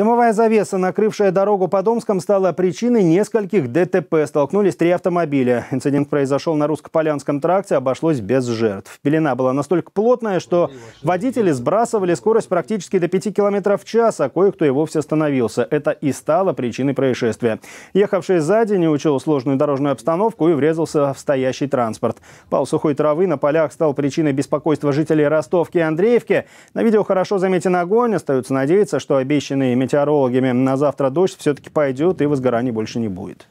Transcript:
Дымовая завеса, накрывшая дорогу по Домском, стала причиной нескольких ДТП. Столкнулись три автомобиля. Инцидент произошел на русско-полянском тракте, обошлось без жертв. Пелена была настолько плотная, что водители сбрасывали скорость практически до 5 км в час, а кое-кто и вовсе остановился. Это и стало причиной происшествия. Ехавший сзади не учел сложную дорожную обстановку и врезался в стоящий транспорт. Пал сухой травы на полях стал причиной беспокойства жителей Ростовки и Андреевки. На видео хорошо заметен огонь. Остается надеяться, что обещанные метеорологами на завтра дождь все-таки пойдет и возгораний больше не будет.